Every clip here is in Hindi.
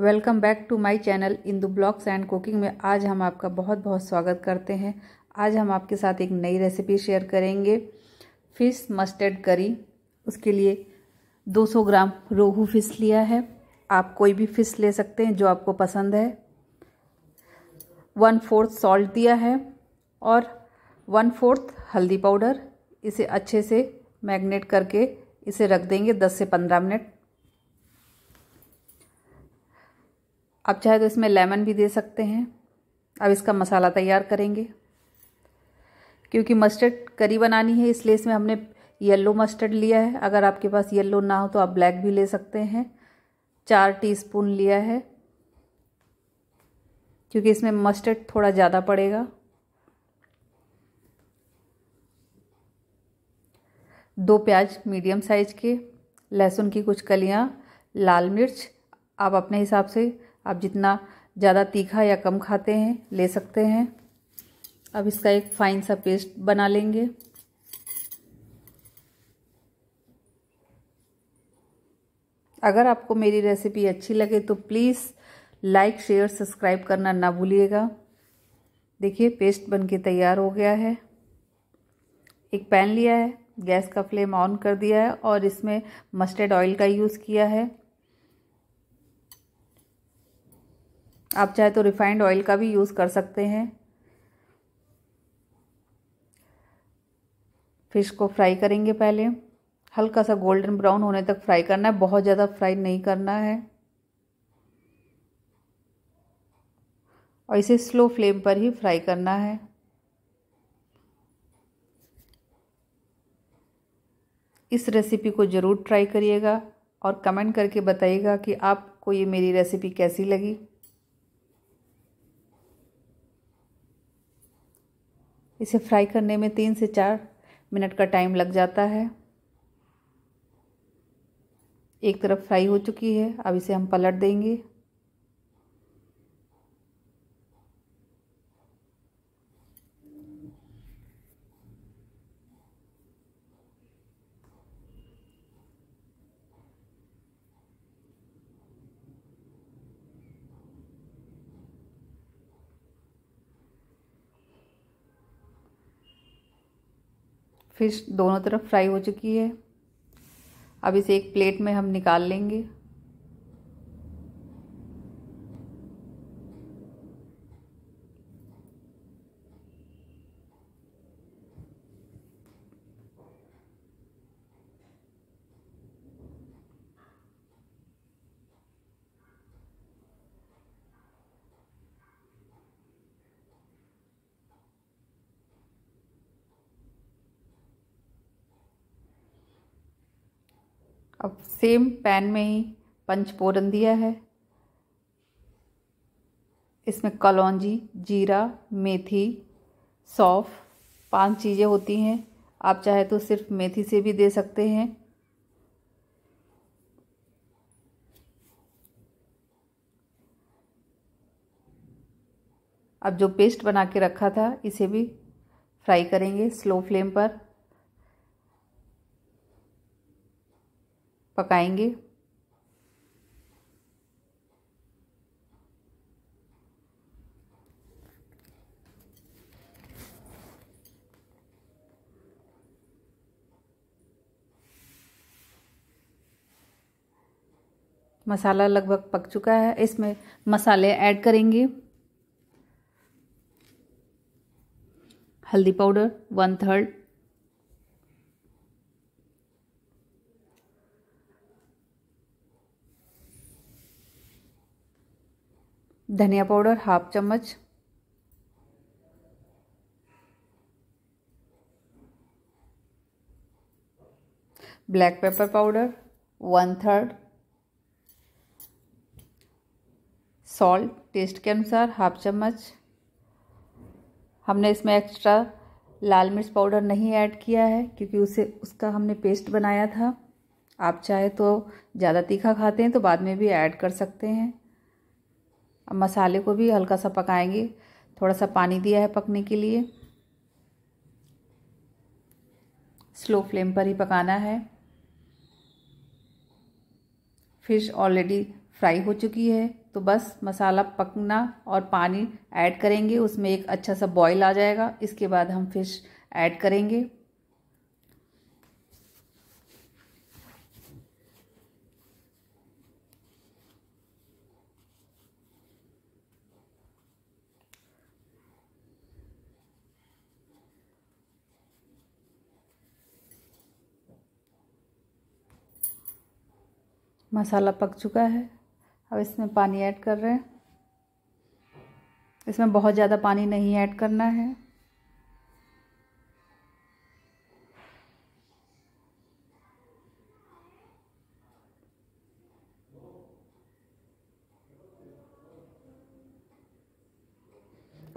welcome back to my channel Indu blogs and cooking में आज हम आपका बहुत बहुत स्वागत करते हैं आज हम आपके साथ एक नई रेसिपी शेयर करेंगे फ़िश मस्टर्ड करी उसके लिए 200 ग्राम रोहू फ़िश लिया है आप कोई भी फ़िश ले सकते हैं जो आपको पसंद है वन फोर्थ सॉल्ट दिया है और वन फोर्थ हल्दी पाउडर इसे अच्छे से मैगनेट करके इसे रख देंगे दस से पंद्रह मिनट आप चाहे तो इसमें लेमन भी दे सकते हैं अब इसका मसाला तैयार करेंगे क्योंकि मस्टर्ड करी बनानी है इसलिए इसमें हमने येलो मस्टर्ड लिया है अगर आपके पास येलो ना हो तो आप ब्लैक भी ले सकते हैं चार टीस्पून लिया है क्योंकि इसमें मस्टर्ड थोड़ा ज़्यादा पड़ेगा दो प्याज मीडियम साइज के लहसुन की कुछ कलियाँ लाल मिर्च आप अपने हिसाब से आप जितना ज़्यादा तीखा या कम खाते हैं ले सकते हैं अब इसका एक फाइन सा पेस्ट बना लेंगे अगर आपको मेरी रेसिपी अच्छी लगे तो प्लीज़ लाइक शेयर सब्सक्राइब करना ना भूलिएगा देखिए पेस्ट बनके तैयार हो गया है एक पैन लिया है गैस का फ्लेम ऑन कर दिया है और इसमें मस्टर्ड ऑयल का यूज़ किया है आप चाहे तो रिफाइंड ऑयल का भी यूज़ कर सकते हैं फिश को फ्राई करेंगे पहले हल्का सा गोल्डन ब्राउन होने तक फ्राई करना है बहुत ज़्यादा फ्राई नहीं करना है और इसे स्लो फ्लेम पर ही फ्राई करना है इस रेसिपी को ज़रूर ट्राई करिएगा और कमेंट करके बताइएगा कि आपको ये मेरी रेसिपी कैसी लगी इसे फ्राई करने में तीन से चार मिनट का टाइम लग जाता है एक तरफ फ्राई हो चुकी है अब इसे हम पलट देंगे फिश दोनों तरफ फ्राई हो चुकी है अब इसे एक प्लेट में हम निकाल लेंगे अब सेम पैन में ही पंच दिया है इसमें कलौजी जीरा मेथी सौफ पांच चीज़ें होती हैं आप चाहे तो सिर्फ मेथी से भी दे सकते हैं अब जो पेस्ट बना के रखा था इसे भी फ्राई करेंगे स्लो फ्लेम पर पकाएंगे मसाला लगभग पक चुका है इसमें मसाले ऐड करेंगे हल्दी पाउडर वन थर्ड धनिया पाउडर हाफ चम्मच black pepper powder one third salt taste के अनुसार हाफ चम्मच हमने इसमें एक्स्ट्रा लाल मिर्च पाउडर नहीं ऐड किया है क्योंकि उसे उसका हमने पेस्ट बनाया था आप चाहे तो ज़्यादा तीखा खाते हैं तो बाद में भी ऐड कर सकते हैं अब मसाले को भी हल्का सा पकाएंगे थोड़ा सा पानी दिया है पकने के लिए स्लो फ्लेम पर ही पकाना है फिश ऑलरेडी फ्राई हो चुकी है तो बस मसाला पकना और पानी ऐड करेंगे उसमें एक अच्छा सा बॉईल आ जाएगा इसके बाद हम फिश ऐड करेंगे मसाला पक चुका है अब इसमें पानी ऐड कर रहे हैं इसमें बहुत ज़्यादा पानी नहीं ऐड करना है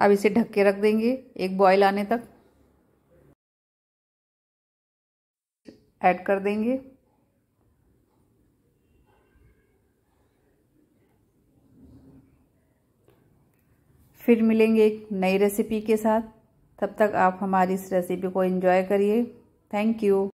अब इसे ढक के रख देंगे एक बॉयल आने तक ऐड कर देंगे फिर मिलेंगे एक नई रेसिपी के साथ तब तक आप हमारी इस रेसिपी को एंजॉय करिए थैंक यू